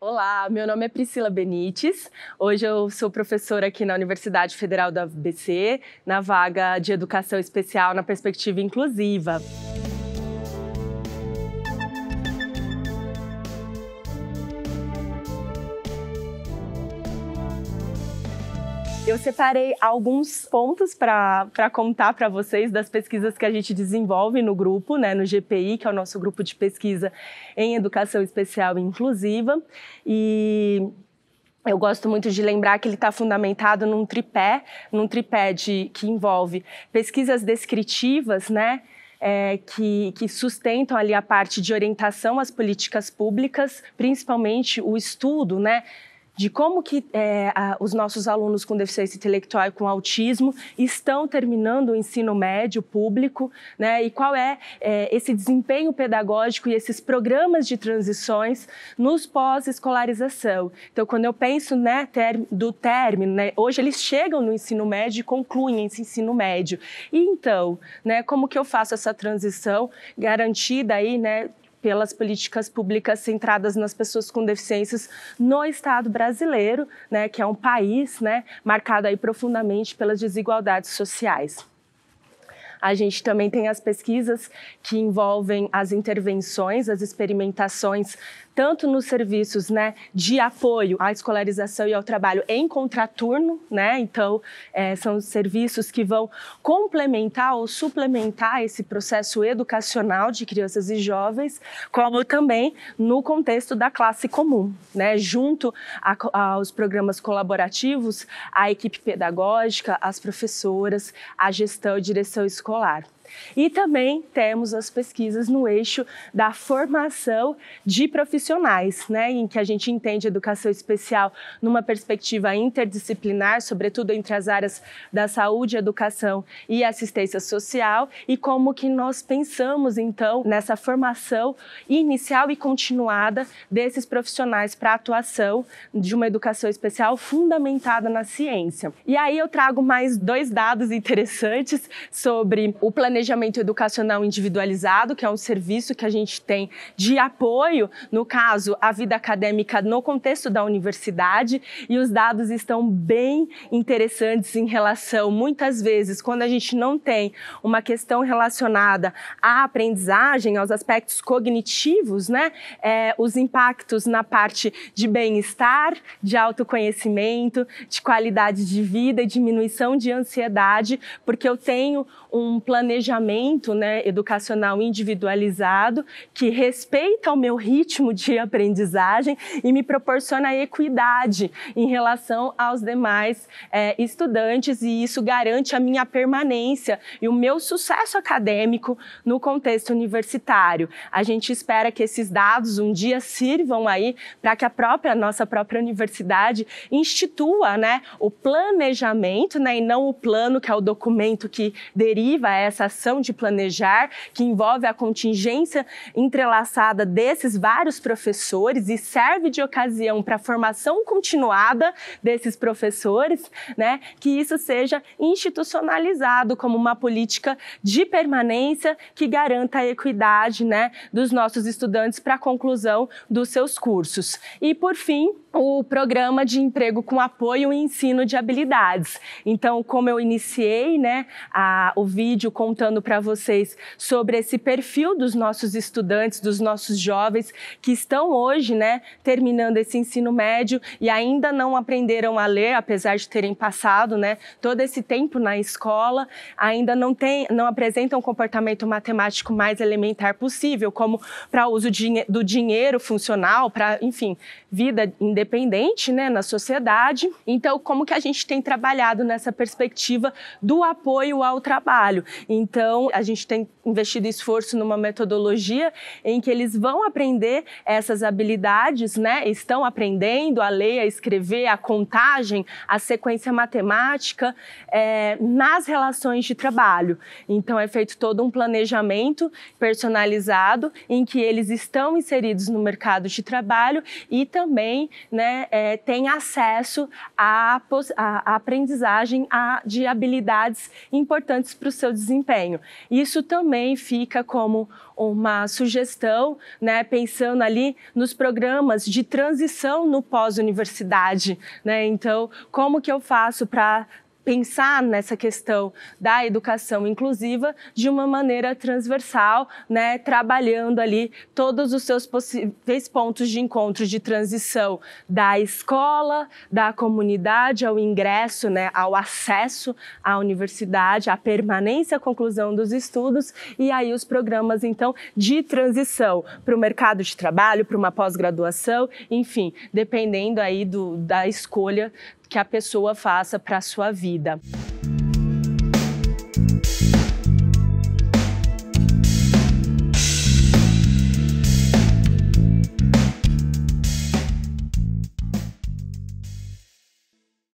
Olá, meu nome é Priscila Benites. Hoje eu sou professora aqui na Universidade Federal da BC, na vaga de Educação Especial na Perspectiva Inclusiva. Eu separei alguns pontos para contar para vocês das pesquisas que a gente desenvolve no grupo, né, no GPI, que é o nosso grupo de pesquisa em educação especial e inclusiva. E eu gosto muito de lembrar que ele está fundamentado num tripé, num tripé de, que envolve pesquisas descritivas, né? É, que, que, sustentam ali a parte de orientação às políticas públicas, principalmente o estudo, né? de como que é, a, os nossos alunos com deficiência intelectual e com autismo estão terminando o ensino médio público, né? E qual é, é esse desempenho pedagógico e esses programas de transições nos pós-escolarização. Então, quando eu penso né, ter, do término, né, hoje eles chegam no ensino médio e concluem esse ensino médio. E então, né, como que eu faço essa transição garantida aí, né, pelas políticas públicas centradas nas pessoas com deficiências no Estado brasileiro, né, que é um país né, marcado aí profundamente pelas desigualdades sociais. A gente também tem as pesquisas que envolvem as intervenções, as experimentações, tanto nos serviços né, de apoio à escolarização e ao trabalho em contraturno, né? Então, é, são serviços que vão complementar ou suplementar esse processo educacional de crianças e jovens, como também no contexto da classe comum, né? Junto a, aos programas colaborativos, a equipe pedagógica, as professoras, a gestão e direção escolar escolar. E também temos as pesquisas no eixo da formação de profissionais, né, em que a gente entende educação especial numa perspectiva interdisciplinar, sobretudo entre as áreas da saúde, educação e assistência social, e como que nós pensamos então nessa formação inicial e continuada desses profissionais para a atuação de uma educação especial fundamentada na ciência. E aí eu trago mais dois dados interessantes sobre o planejamento planejamento educacional individualizado, que é um serviço que a gente tem de apoio, no caso, a vida acadêmica no contexto da universidade, e os dados estão bem interessantes em relação, muitas vezes, quando a gente não tem uma questão relacionada à aprendizagem, aos aspectos cognitivos, né? É, os impactos na parte de bem-estar, de autoconhecimento, de qualidade de vida e diminuição de ansiedade, porque eu tenho um planejamento planejamento né, educacional individualizado que respeita o meu ritmo de aprendizagem e me proporciona equidade em relação aos demais é, estudantes e isso garante a minha permanência e o meu sucesso acadêmico no contexto universitário. A gente espera que esses dados um dia sirvam aí para que a própria nossa própria universidade institua, né, o planejamento, né, e não o plano que é o documento que deriva essa de planejar, que envolve a contingência entrelaçada desses vários professores e serve de ocasião para a formação continuada desses professores, né? Que isso seja institucionalizado como uma política de permanência que garanta a equidade, né, dos nossos estudantes para a conclusão dos seus cursos. E por fim, o programa de emprego com apoio e ensino de habilidades. Então, como eu iniciei né, a, o vídeo contando para vocês sobre esse perfil dos nossos estudantes, dos nossos jovens que estão hoje né, terminando esse ensino médio e ainda não aprenderam a ler, apesar de terem passado né, todo esse tempo na escola, ainda não, tem, não apresentam o comportamento matemático mais elementar possível, como para uso de, do dinheiro funcional, para, enfim, vida independente independente né, na sociedade. Então, como que a gente tem trabalhado nessa perspectiva do apoio ao trabalho? Então, a gente tem investido esforço numa metodologia em que eles vão aprender essas habilidades, né? Estão aprendendo a ler, a escrever, a contagem, a sequência matemática é, nas relações de trabalho. Então, é feito todo um planejamento personalizado em que eles estão inseridos no mercado de trabalho e também né, é, tem acesso à, à aprendizagem a, de habilidades importantes para o seu desempenho. Isso também fica como uma sugestão, né, pensando ali nos programas de transição no pós-universidade. Né? Então, como que eu faço para pensar nessa questão da educação inclusiva de uma maneira transversal, né, trabalhando ali todos os seus possíveis pontos de encontro de transição da escola, da comunidade ao ingresso, né, ao acesso à universidade, à permanência à conclusão dos estudos e aí os programas então de transição para o mercado de trabalho, para uma pós-graduação, enfim, dependendo aí do, da escolha que a pessoa faça para a sua vida.